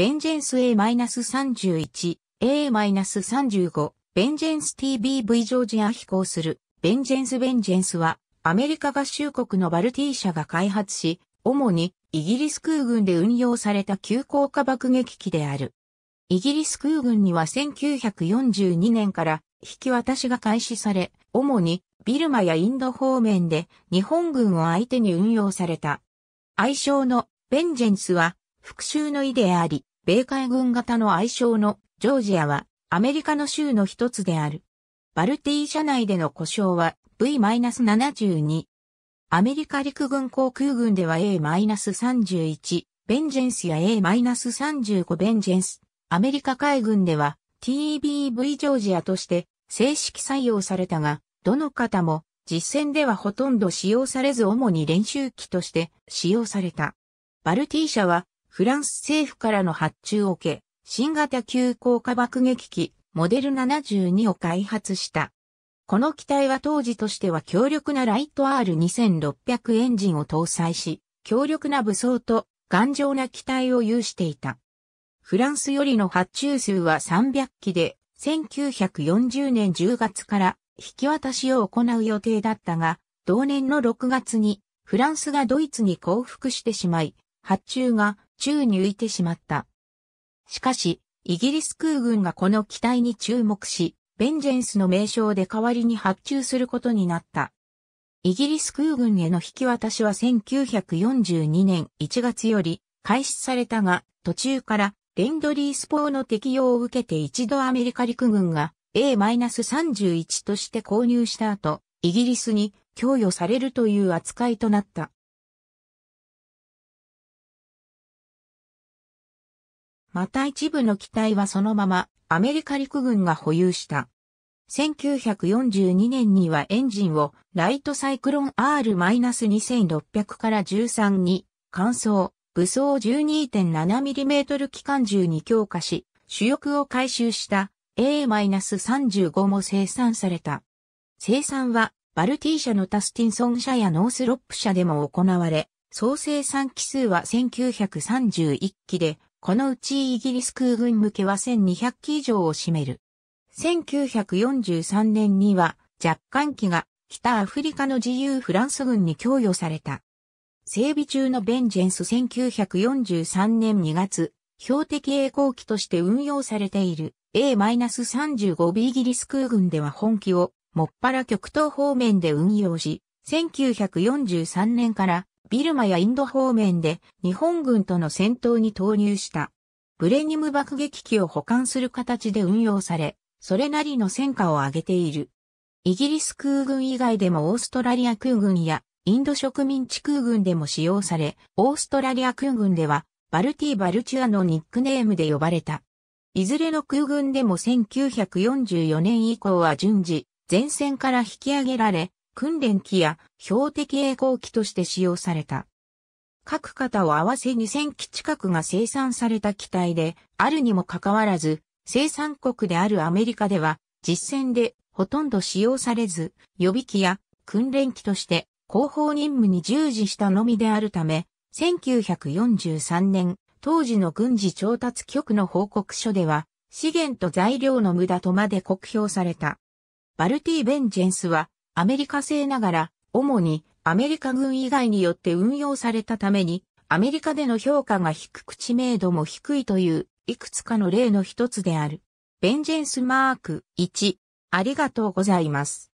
ベンジェンス A-31、A-35、ベンジェンス TBV ジョージア飛行する、ベンジェンスベンジェンスは、アメリカ合衆国のバルティー社が開発し、主にイギリス空軍で運用された急降下爆撃機である。イギリス空軍には1942年から引き渡しが開始され、主にビルマやインド方面で日本軍を相手に運用された。愛称のベンジェンスは復讐の意であり、米海軍型の愛称のジョージアはアメリカの州の一つである。バルティー社内での故障は V-72。アメリカ陸軍航空軍では A-31 ベンジェンスや A-35 ベンジェンス。アメリカ海軍では TBV ジョージアとして正式採用されたが、どの方も実戦ではほとんど使用されず主に練習機として使用された。バルティー社はフランス政府からの発注を受け、新型急降下爆撃機、モデル72を開発した。この機体は当時としては強力なライト R2600 エンジンを搭載し、強力な武装と頑丈な機体を有していた。フランスよりの発注数は300機で、1940年10月から引き渡しを行う予定だったが、同年の6月にフランスがドイツに降伏してしまい、発注が宙に浮いてしまった。しかし、イギリス空軍がこの機体に注目し、ベンジェンスの名称で代わりに発注することになった。イギリス空軍への引き渡しは1942年1月より開始されたが、途中からレンドリースポーの適用を受けて一度アメリカ陸軍が A-31 として購入した後、イギリスに供与されるという扱いとなった。また一部の機体はそのままアメリカ陸軍が保有した。1942年にはエンジンをライトサイクロン R-2600 から13に乾燥、武装 12.7mm 機関銃に強化し、主翼を回収した A-35 も生産された。生産はバルティー社のタスティンソン社やノースロップ社でも行われ、総生産機数は1931機でこのうちイギリス空軍向けは1200機以上を占める。1943年には若干機が北アフリカの自由フランス軍に供与された。整備中のベンジェンス1943年2月、標的栄光機として運用されている A-35B イギリス空軍では本機をもっぱら極東方面で運用し、1943年からビルマやインド方面で日本軍との戦闘に投入した。ブレニム爆撃機を保管する形で運用され、それなりの戦果を上げている。イギリス空軍以外でもオーストラリア空軍やインド植民地空軍でも使用され、オーストラリア空軍ではバルティ・バルチュアのニックネームで呼ばれた。いずれの空軍でも1944年以降は順次、前線から引き上げられ、訓練機や標的栄光機として使用された。各型を合わせ2000機近くが生産された機体で、あるにもかかわらず、生産国であるアメリカでは、実戦でほとんど使用されず、予備機や訓練機として広報任務に従事したのみであるため、1943年、当時の軍事調達局の報告書では、資源と材料の無駄とまで酷評された。バルティ・ベンジェンスは、アメリカ製ながら、主にアメリカ軍以外によって運用されたために、アメリカでの評価が低く知名度も低いという、いくつかの例の一つである。ベンジェンスマーク1。ありがとうございます。